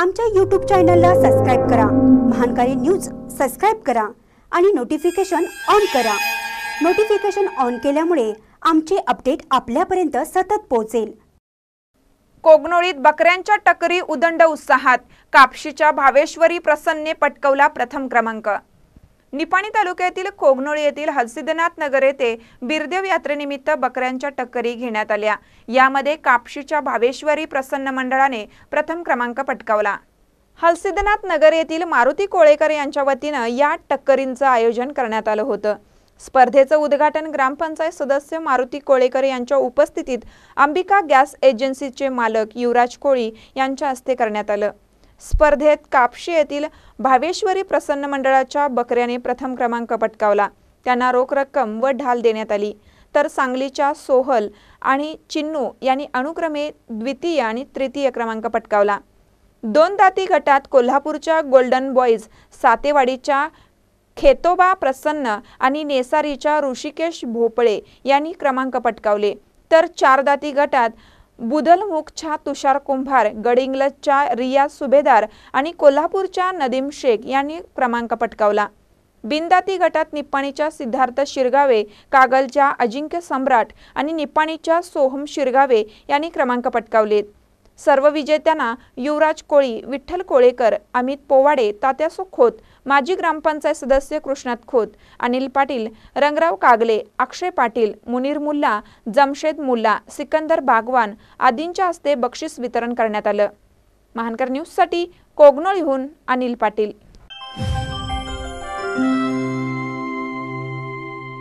आमच्या यूट्यूब चॅनलला सबस्क्राईब करा महानकारी न्यूज सबस्क्राईब करा आणि नोटिफिकेशन ऑन करा नोटिफिकेशन ऑन केल्यामुळे आमचे अपडेट आपल्यापर्यंत सतत पोहोचेल कोगनोळीत बकऱ्यांच्या टकरी उदंड उत्साहात कापशीच्या भावेश्वरी प्रसन्ने पटकवला प्रथम क्रमांक निपाणी तालुक्यातील कोगनोळी येथील हलसिद्धनाथ नगर येथे बिरदेव यात्रेनिमित्त बकऱ्यांच्या टक्करी घेण्यात आल्या यामध्ये कापशीच्या भावेश्वरी प्रसन्न मंडळाने प्रथम क्रमांक पटकावला हलसिद्धनाथ नगर येथील मारुती कोळेकर यांच्या वतीनं या टक्करींचं आयोजन करण्यात आलं होतं स्पर्धेचं उद्घाटन ग्रामपंचायत सदस्य मारुती कोळेकर यांच्या उपस्थितीत अंबिका गॅस एजन्सीचे मालक युवराज कोळी यांच्या हस्ते करण्यात आलं स्पर्धेत कापशी येथील भावेश्वरी प्रसन्न मंडळाच्या बकऱ्याने प्रथम क्रमांक पटकावला त्यांना रोख रक्कम व ढाल देण्यात आली तर सांगलीच्या सोहल आणि चिन्नू यांनी अनुक्रमे द्वितीय आणि तृतीय क्रमांक पटकावला दोन दाती गटात कोल्हापूरच्या गोल्डन बॉईज सातेवाडीच्या खेतोबा प्रसन्न आणि नेसारीच्या ऋषिकेश भोपळे यांनी क्रमांक पटकावले तर चार दाती गटात बुदलमुखच्या तुषार कुंभार गडिंग्लजच्या रिया सुभेदार आणि कोल्हापूरच्या नदीम शेख यांनी क्रमांक पटकावला बिंदाती गटात निप्पाणीच्या सिद्धार्थ शिरगावे कागलच्या अजिंक्य सम्राट आणि निप्पाणीच्या सोहम शिरगावे यांनी क्रमांक पटकावलेत सर्व विजेत्यांना युवराज कोळी विठ्ठल कोळेकर अमित पोवाडे तात्यासो खोत माजी ग्रामपंचायत सदस्य कृष्णात खोत अनिल पाटील रंगराव कागले अक्षय पाटील मुनीर मुल्ला जमशेद मुल्ला सिकंदर बागवान आदींच्या हस्ते बक्षीस वितरण करण्यात आलं महानकर न्यूजसाठी कोगनोळीहून अनिल पाटील